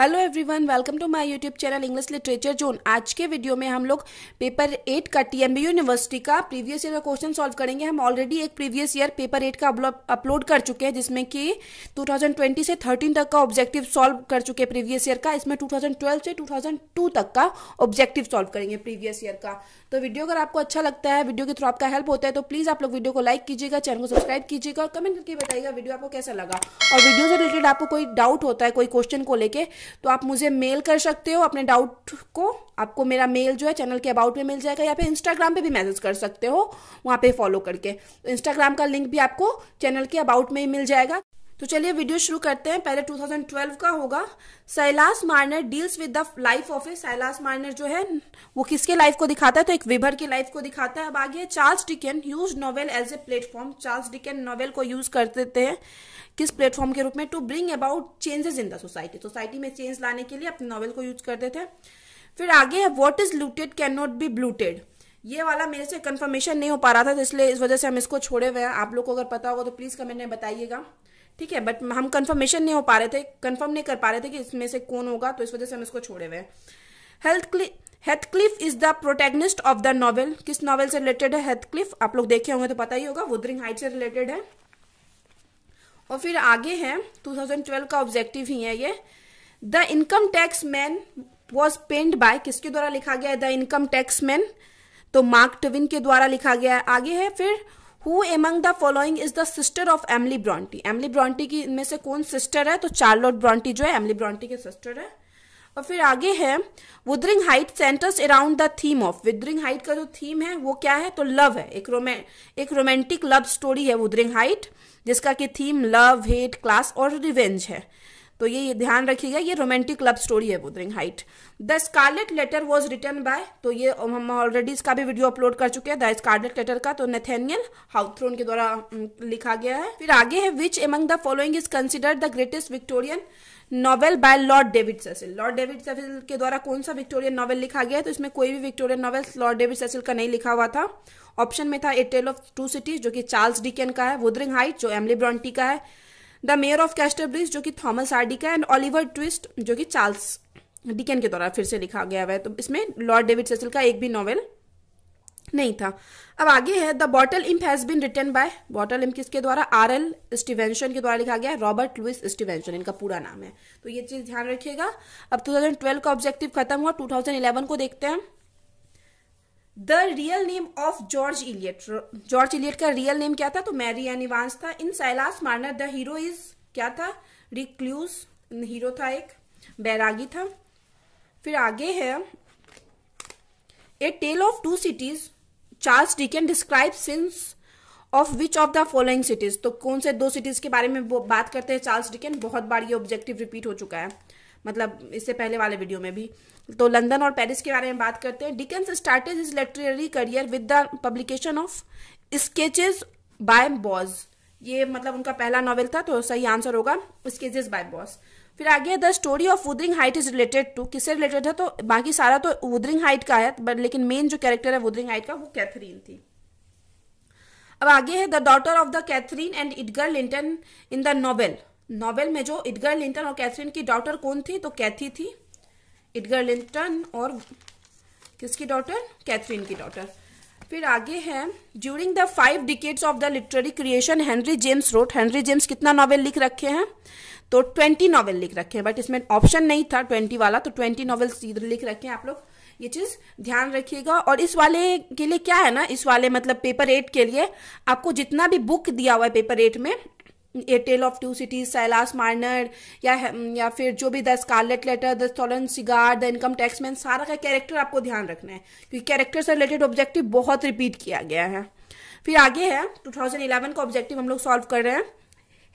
Hello everyone welcome to my YouTube channel English literature zone आज के video में हम लोग पेपर एट का टीएमबी यूनिवर्सिटी का प्रीवियस ईयर का क्वेश्चन सॉल्व करेंगे हम ऑलरेडी एक प्रीवियस ईयर पेपर एट का अपलोड कर चुके हैं जिसमें कि 2020 से 13 तक का ऑब्जेक्टिव सॉल्व कर चुके हैं प्रीवियस ईयर का इसमें टू से टू तक का ऑब्जेक्टिव सॉल्व करेंगे प्रीवियस ईयर का तो वीडियो अगर आपको अच्छा लगता है वीडियो के थ्रू आपका हेल्प होता है तो प्लीज़ आप लोग वीडियो को लाइक कीजिएगा चैनल को सब्सक्राइब कीजिएगा और कमेंट करके बताइएगा वीडियो आपको कैसा लगा और वीडियो से रिलेटेड आपको कोई डाउट होता है कोई क्वेश्चन को लेकर तो आप मुझे मेल कर सकते हो अपने डाउट को आपको मेरा मेल जो है चैनल के अबाउट में मिल जाएगा या फिर इंस्टाग्राम पे भी मैसेज कर सकते हो वहाँ पे फॉलो करके तो इंस्टाग्राम का लिंक भी आपको चैनल के अबाउट में ही मिल जाएगा तो चलिए वीडियो शुरू करते हैं पहले 2012 का होगा Silas Marner deals with the life of a Silas Marner जो है वो किसके लाइफ को दिखाता है तो एक विभर की लाइफ को दिखाता है अब आगे Charles Dicken use novel as a platform Charles Dicken novel को यूज कर देते हैं किस प्लेटफॉर्म के रूप में to bring about changes in the society society में चेंज लाने के लिए अपने नॉवल को यूज करते थे फिर आगे है what is looted can not be looted ये वाला मेरे से कंफर्मेशन नहीं हो पा रहा था तो इसलिए इस वजह से हम इसको छोड़े हुए हैं आप लोग को अगर पता होगा तो प्लीज़ कमेंट में बताइएगा ठीक है बट हम कंफर्मेशन नहीं हो पा रहे थे कंफर्म नहीं कर पा रहे थे कि इसमें से कौन होगा तो इस वजह से हम इसको छोड़े हुए हैं Heathcliff is the protagonist of the novel किस नॉवल से रिलेटेड है हेथक्लिफ आप लोग देखे होंगे तो पता ही होगा वुदरिंग हाइट से रिलेटेड है और फिर आगे हैं 2012 का ऑब्जेक्टिव ही है ये the income tax man was penned by किसके द्वारा लिखा गया है द इनकम टैक्स मैन तो मार्क टविन के द्वारा लिखा गया है आगे है फिर who among the following is the sister of Emily Bronte Emily Bronte की इनमें से कौन सिस्टर है तो चार्लोट ब्रॉन्टी जो है एमली ब्रॉन्टी के सिस्टर है और फिर आगे है Wuthering Height centers around the theme of Wuthering Height का जो थीम है वो क्या है तो लव है एक रोमे एक रोमांटिक लव स्टोरी है वुदरिंग हाइट जिसका कि थीम लव हेट क्लास और रिवेंज है तो ये ध्यान रखिएगा ये रोमांटिक लव स्टोरी है Wuthering Height the scarlet letter was written by तो ये हम ऑलरेडी इसका भी वीडियो अपलोड कर चुके हैं द स्कारलेट लेटर का तो नेथेनियल हाउथ्रोन के द्वारा लिखा गया है फिर आगे है which among the following is considered the greatest Victorian novel by Lord David Cecil Lord David Cecil के द्वारा कौन सा विक्टोरियन नॉवेल लिखा गया है तो इसमें कोई भी Victorian novel Lord David Cecil का नहीं लिखा हुआ था ऑप्शन में था a tale of two cities जो कि चार्ल्स डिकेन का है वुदरिंग हाइट जो एमली ब्रॉन्टी का है the mayor of Casterbridge जो कि थॉमस आर्डी का एंड ऑलिवर ट्विस्ट जो कि चार्ल्स डिकेन के द्वारा फिर से लिखा गया है तो इसमें लॉर्ड डेविड सेसिल का एक भी नॉवेल नहीं था अब आगे है the bottle imp has been written by bottle imp किसके द्वारा आर एल स्टीवेंशन के द्वारा लिखा गया है रॉबर्ट लुइस स्टीवेंशन इनका पूरा नाम है तो ये चीज ध्यान रखिएगा अब 2012 का ऑब्जेक्टिव खत्म हुआ 2011 को देखते हैं the real name of George Eliot George Eliot का रियल नेम क्या था तो मैरी एनिवांस था in Silas Marner the hero is क्या था रिक्लूज हीरो था एक बैरागी था फिर आगे है a tale of two cities Charles Dicken describe scenes of which of the following cities तो कौन से दो सिटीज के बारे में बात करते हैं चार्ल्स डिकेन बहुत बार ये ऑब्जेक्टिव रिपीट हो चुका है मतलब इससे पहले वाले वीडियो में भी तो लंदन और पेरिस के बारे में बात करते हैं Dickens started his literary career with the publication of sketches by Boz ये मतलब उनका पहला नॉवल था तो सही आंसर होगा स्केचेज बाय बॉस फिर आगे the story of Wuthering height is related to किससे रिलेटेड है तो बाकी सारा तो वुदरिंग हाइट का है बट लेकिन मेन जो कैरेक्टर है वुदरिंग हाइट का वो कैथरीन थी अब आगे है the daughter of the Catherine and Edgar Linton in the novel novel में जो इडगर लिंटन और कैथरीन की डॉटर कौन थी तो कैथी थी इडगर लिंटन और किसकी डॉटर कैथरीन की डॉटर फिर आगे है during the five decades of the literary creation Henry James wrote Henry James कितना नॉवेल लिख रखे हैं तो ट्वेंटी नॉवल लिख रखे हैं बट इसमें ऑप्शन नहीं था ट्वेंटी वाला तो ट्वेंटी नॉवल लिख रखे हैं आप लोग ये चीज़ ध्यान रखिएगा और इस वाले के लिए क्या है ना इस वाले मतलब पेपर एट के लिए आपको जितना भी बुक दिया हुआ है पेपर एट में a tale of two cities Silas Marner या या फिर जो भी the scarlet letter the stolen cigar the income taxman सारा का कैरेक्टर आपको ध्यान रखना है क्योंकि कैरेक्टर से रिलेटेड ऑब्जेक्टिव बहुत रिपीट किया गया है फिर आगे है 2011 का ऑब्जेक्टिव हम लोग सॉल्व कर रहे हैं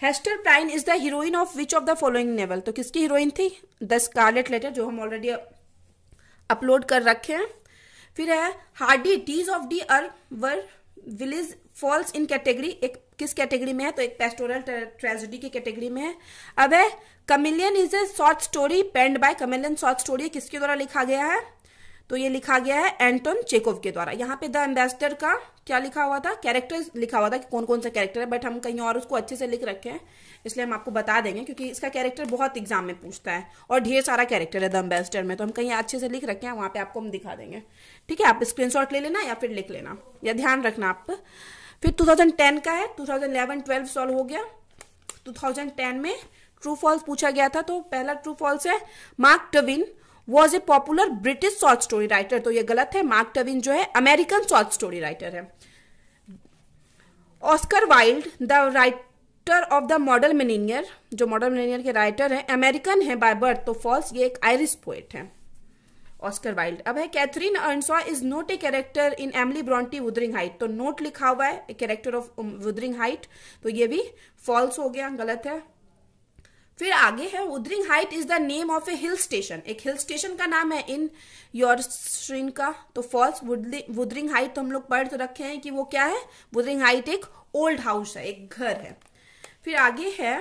Hester Prynne is the heroine of which of the following novel तो किसकी हीरोइन थी द स्कारलेट लेटर जो हम ऑलरेडी अपलोड कर रखे हैं फिर है Hardy Tess of d'Urbervilles falls in category एक किस कैटेगरी में है तो एक पेस्टोरल ट्रेजिडी की कैटेगरी में है अब है Chameleon is a short story penned by Chameleon short story किसके द्वारा लिखा गया है तो ये लिखा गया है एंटोन चेकोव के द्वारा यहाँ पे द एम्बेसडर का क्या लिखा हुआ था कैरेक्टर लिखा हुआ था कि कौन कौन सा कैरेक्टर है बट हम कहीं और उसको अच्छे से लिख रखे हैं इसलिए हम आपको बता देंगे क्योंकि इसका कैरेक्टर बहुत एग्जाम में पूछता है और ढेर सारा कैरेक्टर है द एम्बेसडर में तो हम कहीं अच्छे से लिख रखे हैं वहां पे आपको हम दिखा देंगे ठीक है आप स्क्रीन ले लेना या फिर लिख लेना या ध्यान रखना आप फिर टू का है टू थाउजेंड सॉल्व हो गया टू में ट्रू फॉल्स पूछा गया था तो पहला ट्रू फॉल्स है Mark Twain was a popular British short story writer तो ये गलत है मार्क टविन जो है अमेरिकन शॉर्ट स्टोरी राइटर है Oscar Wilde the writer of the model millionaire जो मॉडल मिलीनियर के राइटर हैं अमेरिकन है बाय बर्थ तो फॉल्स ये एक आयरिश पोएट है ऑस्कर वाइल्ड अब है Catherine Earnshaw is not a character in Emily Bronte Wuthering Height तो नोट लिखा हुआ है कैरेक्टर ऑफ वुदरिंग हाइट तो ये भी फॉल्स हो गया गलत है फिर आगे है Wuthering Height is the name of a hill station एक हिल स्टेशन का नाम है इन योर श्रीन का तो फॉल्स वुदरिंग हाइट तो हम लोग पढ़ तो रखे हैं कि वो क्या है वुदरिंग हाइट एक ओल्ड हाउस है एक घर है फिर आगे है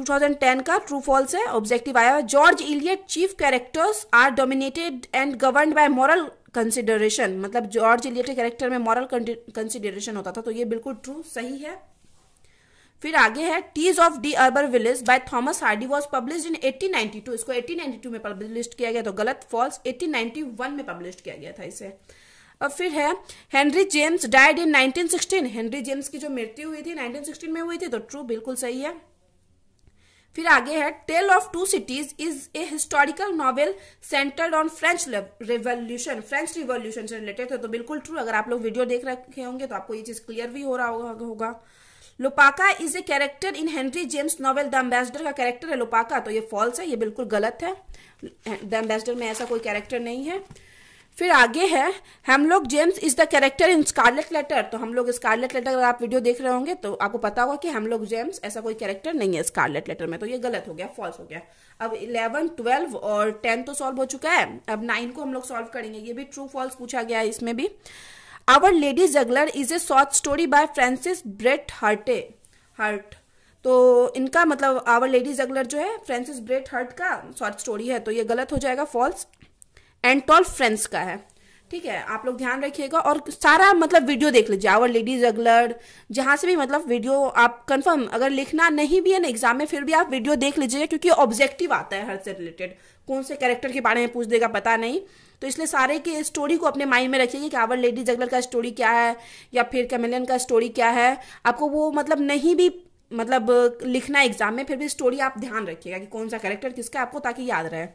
2010 का ट्रू फॉल्स है ऑब्जेक्टिव आया है George Eliot chief characters are dominated and govern by moral consideration मतलब जॉर्ज इलियट के कैरेक्टर में मॉरल कंसिडरेशन होता था तो ये बिल्कुल ट्रू सही है फिर आगे है Tess of d'Urbervilles by Thomas Hardy was publish in 1892 इसको 1892 में पब्लिश किया गया तो गलत फॉल्स 1891 में पब्लिश किया गया था इसे और फिर है Henry James died in 1916 Henry James की जो मृत्यु हुई थी 1916 में हुई थी तो ट्रू बिल्कुल सही है फिर आगे है tale of two cities is a historical novel centered on French revolution French revolution से रिलेटेड है तो बिल्कुल ट्रू अगर आप लोग वीडियो देख रखे होंगे तो आपको ये चीज क्लियर भी हो रहा होगा, होगा। Lopaka is a character in Henry James novel the ambassador का कैरेक्टर है लोपाका तो ये फॉल्स है ये बिल्कुल गलत है द एम्बेसडर में ऐसा कोई कैरेक्टर नहीं है फिर आगे है हम लोग James is the character in scarlet letter तो हम लोग स्कारलेट लेटर अगर आप वीडियो देख रहे होंगे तो आपको पता होगा कि हम लोग जेम्स ऐसा कोई कैरेक्टर नहीं है स्कारलेट लेटर में तो ये गलत हो गया फॉल्स हो गया अब इलेवन ट्वेल्व और टेन तो सॉल्व हो चुका है अब नाइन को हम लोग सॉल्व करेंगे ये भी ट्रू फॉल्स पूछा गया है इसमें भी our lady juggler is a short story by Francis Bret Harte Hart तो इनका मतलब आवर लेडी जगलर जो है फ्रांसिस ब्रेट हार्ट का शॉर्ट स्टोरी है तो ये गलत हो जाएगा फॉल्स एंड टॉल फ्रेंस का है ठीक है आप लोग ध्यान रखिएगा और सारा मतलब वीडियो देख लीजिए आवर लेडी जगलर जहां से भी मतलब वीडियो आप कंफर्म अगर लिखना नहीं भी है ना एग्जाम में फिर भी आप वीडियो देख लीजिएगा क्योंकि ऑब्जेक्टिव आता है हर से रिलेटेड कौन से कैरेक्टर के बारे में पूछ देगा पता नहीं तो इसलिए सारे के स्टोरी को अपने माइंड में रखिए कि आवर लेडी जगलर का स्टोरी क्या है या फिर कैमेलियन का स्टोरी क्या है आपको वो मतलब नहीं भी मतलब लिखना एग्जाम में फिर भी स्टोरी आप ध्यान रखिएगा कि कौन सा करेक्टर किसका आपको ताकि याद रहे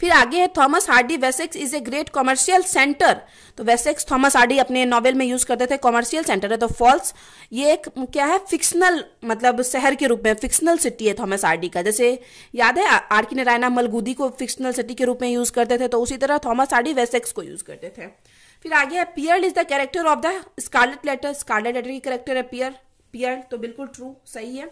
फिर आगे है Thomas Hardy Wessex is a great commercial center तो वेसेक्स थॉमस हार्डी अपने नॉवेल में यूज करते थे कॉमर्शियल सेंटर है तो फॉल्स ये एक क्या है फिक्शनल मतलब शहर के रूप में फिक्शनल सिटी है थॉमस हार्डी का जैसे याद है आर की नारायणा मलगुदी को फिक्शनल सिटी के रूप में यूज करते थे तो उसी तरह थॉमस हार्डी वेसेक्स को यूज करते थे फिर आगे है Pearl is the character of the scarlet letter scarlet letter की कैरेक्टर है पियर पियर तो बिल्कुल ट्रू सही है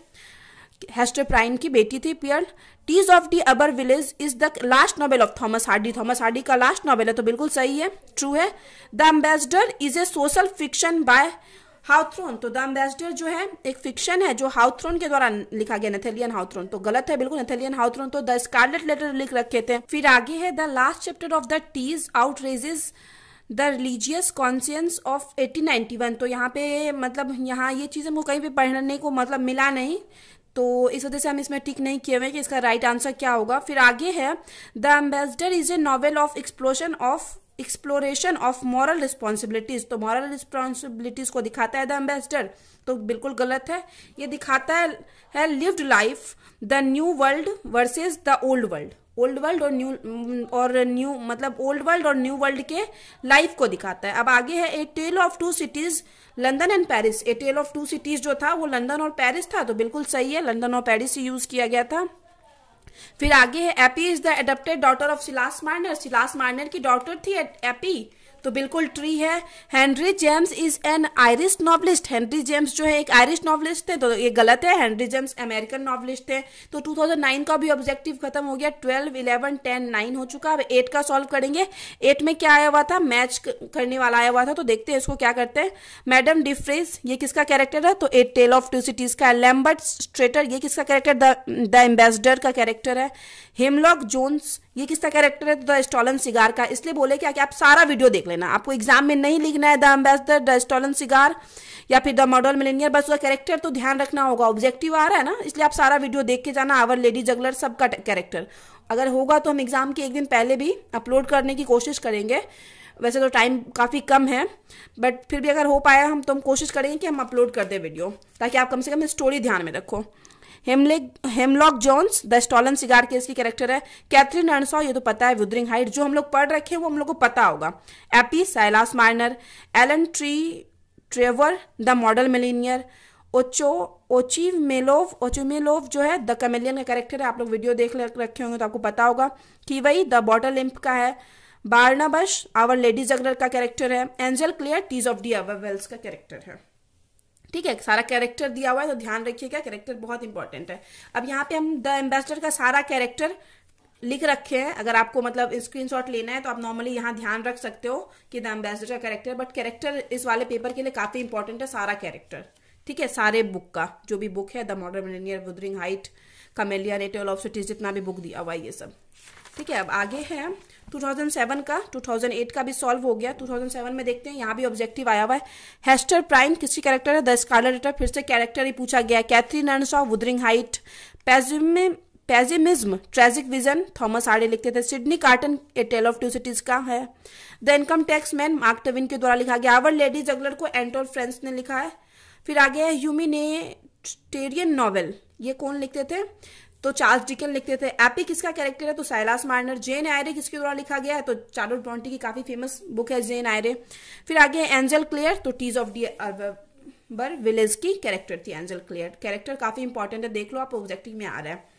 हेस्टर प्राइन की बेटी थी Pearl Tess of d'Urbervilles is the last novel of Thomas Hardy Thomas Hardy का लास्ट नॉवेल है तो बिल्कुल सही है ट्रू है the ambassador is a social fiction by Hawthorne तो द एम्बेसडर जो है एक फिक्शन है जो हाउथ्रोन के द्वारा लिखा गया नेथेलियन हाउथ्रोन तो गलत है बिल्कुल नेथेलियन हाउथ्रोन तो द स्कारलेट लेटर लिख रखे थे फिर आगे है the last chapter of the Tess outrages the religious conscience of 1891 तो यहाँ पे मतलब यहाँ ये चीज़ हमको कहीं पे पढ़ने को मतलब मिला नहीं तो इस वजह से हम इसमें टिक नहीं किए हुए कि इसका राइट आंसर क्या होगा फिर आगे है the ambassador is a novel of explosion of exploration of moral responsibilities तो मॉरल रिस्पॉन्सिबिलिटीज को दिखाता है द एम्बेसडर तो बिल्कुल गलत है ये दिखाता है lived life the new world versus the old world old world और न्यू और न्यू मतलब ओल्ड वर्ल्ड और न्यू वर्ल्ड के लाइफ को दिखाता है अब आगे है a tale of two cities London and Paris a tale of two cities जो था वो लंदन और पेरिस था तो बिल्कुल सही है लंदन और पेरिस यूज किया गया था फिर आगे है Eppie is the adapted daughter of Silas Marner Silas Marner की डॉटर थी एपी तो बिल्कुल ट्री है Henry James is an Irish novelist Henry James जो है एक आयरिश नॉवलिस्ट थे तो ये गलत है हेनरी जेम्स अमेरिकन नॉवलिस्ट थे तो 2009 का भी ऑब्जेक्टिव खत्म हो गया 12, 11, 10, 9 हो चुका अब 8 का सॉल्व करेंगे 8 में क्या आया हुआ था मैच करने वाला आया हुआ था तो देखते हैं इसको क्या करते हैं मैडम डिफ्रेज ये किसका कैरेक्टर है तो at tale of two cities का लैम्बर्ट स्ट्रेटर ये किसका कैरेक्टर द एम्बेसडर का कैरेक्टर है हिमलॉक जोन्स ये किसका कैरेक्टर है द स्टॉलन सिगार का इसलिए बोले क्या कि आप सारा वीडियो देख लेना आपको एग्जाम में नहीं लिखना है the ambassador the stolen cigar या फिर द मॉडल मिलेनियर बस उसका कैरेक्टर तो ध्यान रखना होगा ऑब्जेक्टिव आ रहा है ना इसलिए आप सारा वीडियो देख के जाना आवर लेडी जगलर सबका कैरेक्टर अगर होगा तो हम एग्जाम के एक दिन पहले भी अपलोड करने की कोशिश करेंगे वैसे तो टाइम काफ़ी कम है बट फिर भी अगर हो पाया हम तो हम कोशिश करेंगे कि हम अपलोड कर दें वीडियो ताकि आप कम से कम स्टोरी ध्यान में रखो Hemlock Hemlock Jones the stolen cigar case की कैरेक्टर है कैथरीन अर्नसॉ ये तो पता है वुदरिंग हाइट जो हम लोग पढ़ रखे हैं वो हम लोग को पता होगा एपी साइलास माइनर एलन ट्री ट्रेवर द मॉडल मिलीनियर ओचो ओचिव मेलोव ओचोमेलोव जो है द कमेलियन का कैरेक्टर है आप लोग वीडियो देख रखे होंगे तो आपको पता होगा कि वही द बॉटल इम्प का है बार्नाबश आवर लेडी अगर का कैरेक्टर है Angel Clare Tess of d'Urbervilles का कैरेक्टर है ठीक है सारा कैरेक्टर दिया हुआ है तो ध्यान रखिएगा कैरेक्टर बहुत इंपॉर्टेंट है अब यहाँ पे हम द एम्बेसडर का सारा कैरेक्टर लिख रखे हैं अगर आपको मतलब स्क्रीनशॉट लेना है तो आप नॉर्मली यहाँ ध्यान रख सकते हो कि द एम्बेसडर का कैरेक्टर बट कैरेक्टर इस वाले पेपर के लिए काफी इंपॉर्टेंट है सारा कैरेक्टर ठीक है सारे बुक का जो भी बुक है the modern millionaire Wuthering Heights chameleon a tale of cities जितना भी बुक दिया हुआ है ये सब ठीक है अब आगे है 2007 का 2008 का भी सॉल्व हो गया 2007 में देखते हैं यहाँ भी ऑब्जेक्टिव आया हुआ है हेस्टर प्राइम किसकी कैरेक्टर है द स्कॉलर लेटर फिर से कैरेक्टर ही पूछा गया कैथरीन अर्नसॉ वुदरिंग हाइट पैजिम pessimism tragic vision Thomas Hardy लिखते थे Sidney Carton a tale of two cities का है the income tax man Mark Twain के द्वारा लिखा गया अवर लेडी जगलर को एंटोल फ्रेंस ने लिखा है फिर आगे है ह्यूमिनेटेरियन नॉवल ये कौन लिखते थे तो चार्ल्स डिकन लिखते थे एपिक किसका कैरेक्टर है तो साइलास मार्नर जेन आयरे किसके द्वारा लिखा गया है तो चार्लोट ब्रॉन्टी की काफी फेमस बुक है जेन आयरे फिर आगे एंजल क्लियर तो Tess of d'Urbervilles की कैरेक्टर थी एंजल क्लियर कैरेक्टर काफी इंपॉर्टेंट है देख लो आप ऑब्जेक्टिव में आ रहा है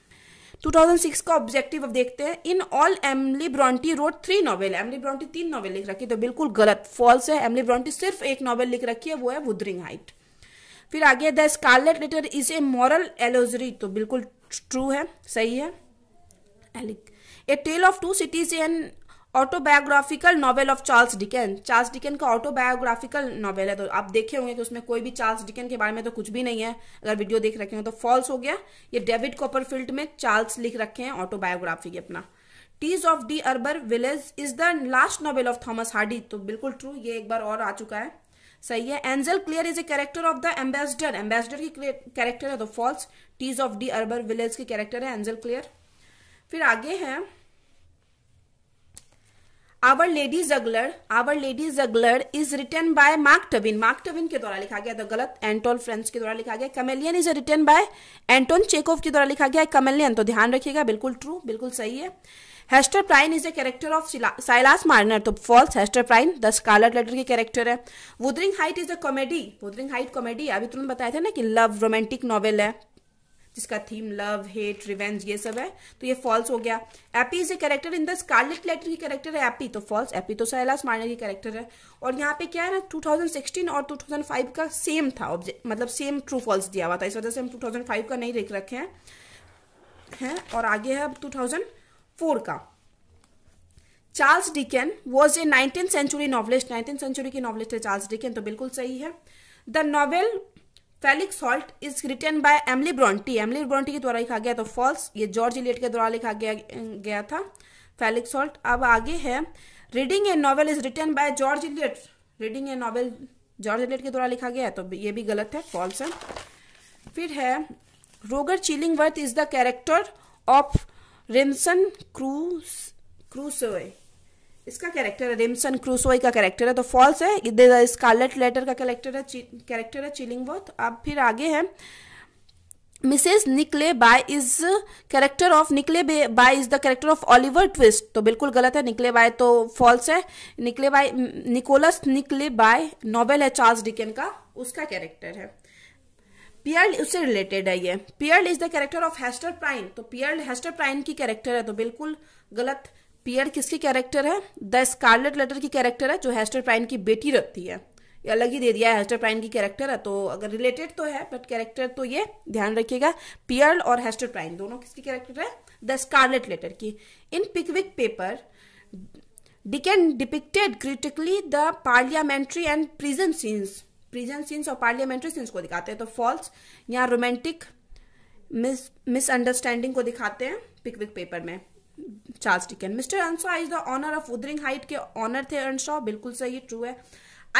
2006 का ऑब्जेक्टिव अब देखते हैं in all Emily Bronte wrote three novel Emily Bronte तीन नॉवेल लिख रखी तो बिल्कुल गलत फॉल्स है एमली ब्रॉन्टी सिर्फ एक नॉवेल लिख रखी है वो है वुदरिंग हाइट फिर आगे the scarlet letter is a moral allegory तो बिल्कुल ट्रू है सही है a tale of two cities an autobiographical novel of Charles Dickens Charles डिकेन का ऑटोबायोग्राफिकल नॉवेल है तो आप देखे होंगे कि उसमें कोई भी चार्ल्स डिकेन के बारे में तो कुछ भी नहीं है अगर वीडियो देख रखे हो तो फॉल्स हो गया ये डेविड कॉपरफील्ड में चार्ल्स लिख रखे हैं ऑटोबायोग्राफी के अपना Tess of d'Urbervilles is the last novel of Thomas Hardy तो बिल्कुल ट्रू ये एक बार और आ चुका है सही है Angel Clare is a character of the ambassador ambassador की कैरेक्टर है तो false Tess of d'Urbervilles की कैरेक्टर है एंजल क्लियर फिर आगे है our lady juggler our lady juggler is written by Mark Twain Mark Twain के द्वारा लिखा गया तो गलत एंटोन फ्रेंड्स के द्वारा लिखा गया chameleon is written by Anton Chekhov के द्वारा लिखा गया कमेलियन तो ध्यान रखिएगा बिल्कुल ट्रू बिल्कुल सही है Hester Prynne is a character of Silas Marner तो false Hester Prynne the scarlet letter की कैरेक्टर है Wuthering height is a comedy Wuthering Heights comedy अभी तुमने बताया था ना कि लव रोमांटिक नॉवेल है जिसका थीम लव हेट रिवेंज ये सब है तो ये फॉल्स हो गया Eppie is a character in the scarlet letter की कैरेक्टर है एपी तो फॉल्स एपी तो सैलास मार्नर की कैरेक्टर है और यहाँ पे क्या है ना 2016 और 2005 का सेम था मतलब सेम ट्रू फॉल्स दिया हुआ था इस वजह से हम 2005 का नहीं देख रखे हैं है? और आगे है अब टू फोर का Charles Dickens was a nineteen century novelist nineteen century की नॉवलिस्ट है चार्ल्स डिकेन तो बिल्कुल सही है the novel Felix Holt is written by Emily Bronte Emily Bronte के द्वारा लिखा गया तो फॉल्स ये जॉर्ज इलियट के द्वारा लिखा गया गया था फेलिक्स हॉल्ट अब आगे है reading a novel is written by George Eliot reading a novel George Eliot के द्वारा लिखा गया है तो ये भी गलत है फॉल्स है फिर है Roger Chillingworth is the character of Robinson क्रूस क्रूसोए इसका कैरेक्टर है रिमसन क्रूसोए का कैरेक्टर है तो फॉल्स है स्कारलेट लेटर का कैरेक्टर है कैरेक्टर है चिलिंगवर्थ अब फिर आगे है Mrs Nickleby is character of Nickleby is the character of Oliver Twist तो बिल्कुल गलत है निकले बाय तो फॉल्स है Nickleby Nicholas Nickleby novel है चार्ल्स डिकेन का उसका कैरेक्टर है पियर्ल उससे रिलेटेड है ये Pearl is the character of Hester Prynne तो पियर्ल हेस्टर प्राइन की कैरेक्टर है तो बिल्कुल गलत पियर किसकी कैरेक्टर है द स्कारलेट लेटर की कैरेक्टर है जो हेस्टर प्राइन की बेटी रखती है ये अलग ही दे दिया है हेस्टर प्राइन की कैरेक्टर है तो अगर रिलेटेड तो है बट कैरेक्टर तो ये ध्यान रखिएगा पियर्ल और हेस्टर प्राइन दोनों किसकी कैरेक्टर है द स्कारलेट लेटर की in Pickwick paper Dickens depicted critically the parliamentary and prison scenes prison scenes और पार्लियामेंट्री सीन्स को दिखाते हैं तो फॉल्स या रोमांटिक मिस मिसअंडरस्टैंडिंग को दिखाते हैं पिकविक पेपर में Charles Dickens mister Earnshaw is the owner of Wuthering Heights के ऑनर थे अंशा बिल्कुल सही ट्रू है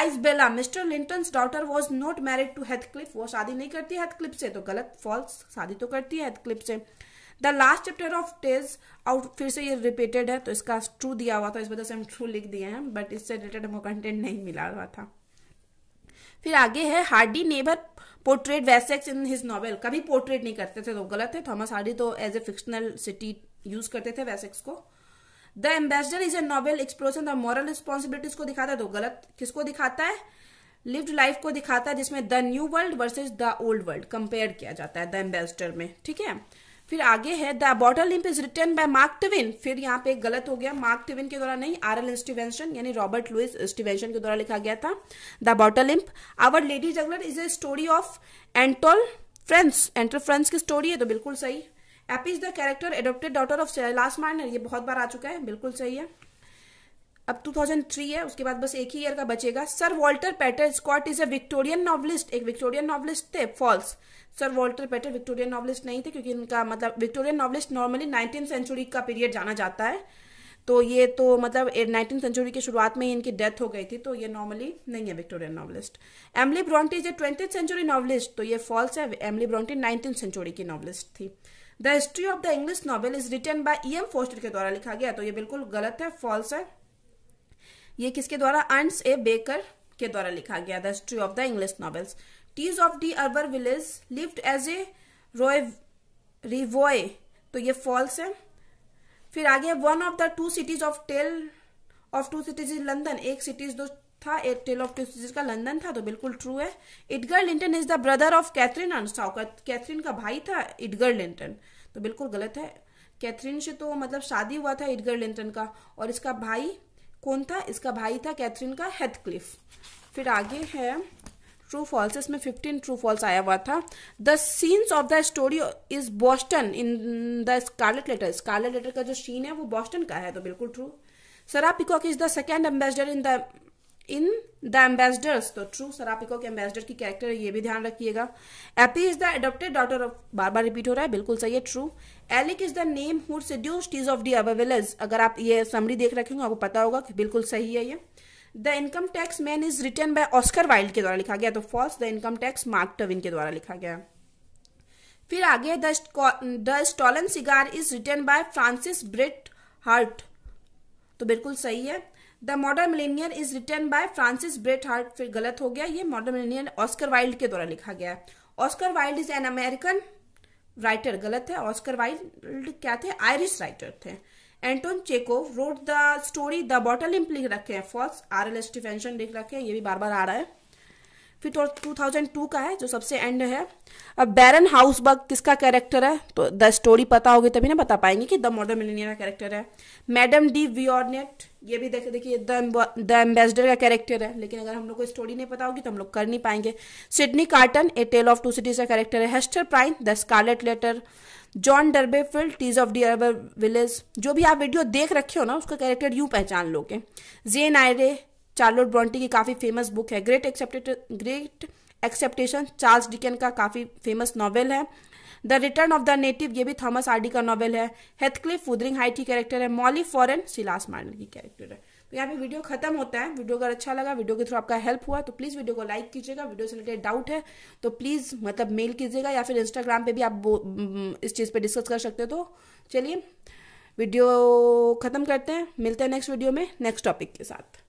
Isabella mister Linton's daughter was not married to Heathcliff वो शादी नहीं करती हेथक्लिफ से तो गलत फॉल्स शादी तो करती है हेथक्लिफ से the last chapter of Tess out फिर से ये रिपीटेड है तो इसका ट्रू दिया हुआ था इस वजह से हम ट्रू लिख दिए हैं बट इससे रिलेटेड हमको कंटेंट नहीं मिला हुआ था फिर आगे है Hardy never portrait Wessex in his novel कभी पोर्ट्रेट नहीं करते थे तो गलत है थॉमस हार्डी तो as a fictional city use करते थे वेसेक्स को the ambassador is a novel explosion the moral responsibilities को दिखाता है तो गलत किसको दिखाता है लिव्ड लाइफ को दिखाता है जिसमें the new world versus the old world compare किया जाता है द एम्बेसडर में ठीक है फिर आगे है the bottle imp is written by Mark Twain फिर यहाँ पे गलत हो गया मार्क टिविन के द्वारा नहीं आर एल स्टीवेंशन यानी रॉबर्ट लुइस स्टीवेंशन के द्वारा लिखा गया था the bottle imp our lady juggler is a story of Anatole France Anatole France की स्टोरी है तो बिल्कुल सही Eppie is the character adopted daughter of लास्ट माइनर ये बहुत बार आ चुका है बिल्कुल सही है अब 2003 है उसके बाद बस एक ही ईयर का बचेगा Sir Walter Pater Scott is a Victorian novelist एक विक्टोरियन नॉवलिस्ट थे false Sir Walter Pater Victorian novelist नहीं थे क्योंकि इनका मतलब Victorian novelist normally nineteen century का पीरियड जाना जाता है तो ये तो मतलब नाइनटीन सेंचुरी की शुरुआत में ही इनकी डेथ हो गई थी तो ये नॉर्मली नहीं है Victorian novelist Emily Bronte is a twenty century novelist तो ये फॉल्स है एमली ब्रॉन्टी नाइनटीन सेंचुरी की नॉवलिस्ट थी the history of the English novel is written by E M Forster के द्वारा लिखा गया तो ये बिल्कुल गलत है फॉल्स है ये किसके द्वारा अंस ए बेकर के द्वारा लिखा गया the history of the English novels Tess of d'Urbervilles lived as a रोय रिवॉय तो ये फॉल्स है फिर आगे one of the two cities of tale of two cities is London एक सिटीज दो था एक टेल ऑफ टू सिटीज का लंदन था तो बिल्कुल ट्रू है Edgar Linton is the brother of Catherine अनस्टाउ कैथरीन का भाई था इडगर लिंटन तो बिल्कुल गलत है कैथरीन से तो मतलब शादी हुआ था इडगर लिंटन का और इसका भाई कौन था इसका भाई था कैथरीन का हेथक्लिफ फिर आगे है ट्रू फॉल्स इसमें फिफ्टीन ट्रू फॉल्स आया हुआ था the scenes of the story is Boston in the scarlet letter scarlet letter का जो सीन है वो बॉस्टन का है तो बिल्कुल true Sarah Pocock is the second ambassador in the in the ambassadors तो ट्रू सरापिको के एम्बेसडर की कैरेक्टर है ये भी ध्यान रखिएगा Eppie is the adopted daughter of बार बार रिपीट हो रहा है बिल्कुल सही है true Alec is the name who seduced of the अब अगर आप ये समरी देख रखेंगे आपको पता होगा कि बिल्कुल सही है ये the income tax man is written by Oscar Wilde के द्वारा लिखा गया तो false the income tax Mark Twain के द्वारा लिखा गया फिर आगे the stolen cigar is written by Francis Bret Harte तो बिल्कुल सही है the modern millionaire is written by Francis Bret Harte फिर गलत हो गया ये मॉडर्न मिलेनियर ऑस्कर वाइल्ड के द्वारा लिखा गया है Oscar Wilde is an American writer गलत है ऑस्कर वाइल्ड क्या थे आयरिश राइटर थे Anton Chekhov wrote the story the bottle imp लिख रखे हैं फॉल्स आर एल एस लिख रखे हैं ये भी बार बार आ रहा है फिर टू थाउजेंड टू का है जो सबसे एंड है अब बैरन हाउसबर्ग किसका कैरेक्टर है तो द स्टोरी पता होगी तभी ना बता पाएंगे कि द मॉडर्न मिलीनियर का कैरेक्टर है मैडम डी वियरनेट ये भी देखे देखिए द एम्बेसडर का कैरेक्टर है लेकिन अगर हम लोग को स्टोरी नहीं पता होगी तो हम लोग कर नहीं पाएंगे Sidney Carton a tale of two cities का कैरेक्टर है Hester Prynne the scarlet letter John Durbeyfield Tess of d'Urbervilles जो भी आप वीडियो देख रखे हो ना उसका कैरेक्टर यू पहचान लोगे जेन आयरे चार्लोट ब्रॉन्टी की काफ़ी फेमस बुक है great expected great expectation Charles Dickens का काफ़ी फेमस नॉवेल है the return of the native ये भी थॉमस आर्डी का नॉवेल है हेथक्लिफ फुदरिंग हाइट की कैरेक्टर है मॉली फॉरन सिलास मार्नर की कैरेक्टर है तो यहाँ पे वीडियो खत्म होता है वीडियो अगर अच्छा लगा वीडियो के थ्रू आपका हेल्प हुआ तो प्लीज़ वीडियो को लाइक कीजिएगा वीडियो से रिलेटेड डाउट है तो प्लीज़ मतलब मेल कीजिएगा या फिर इंस्टाग्राम पे भी आप इस चीज़ पे डिस्कस कर सकते हो तो चलिए वीडियो ख़त्म करते हैं मिलते हैं नेक्स्ट वीडियो में नेक्स्ट टॉपिक के साथ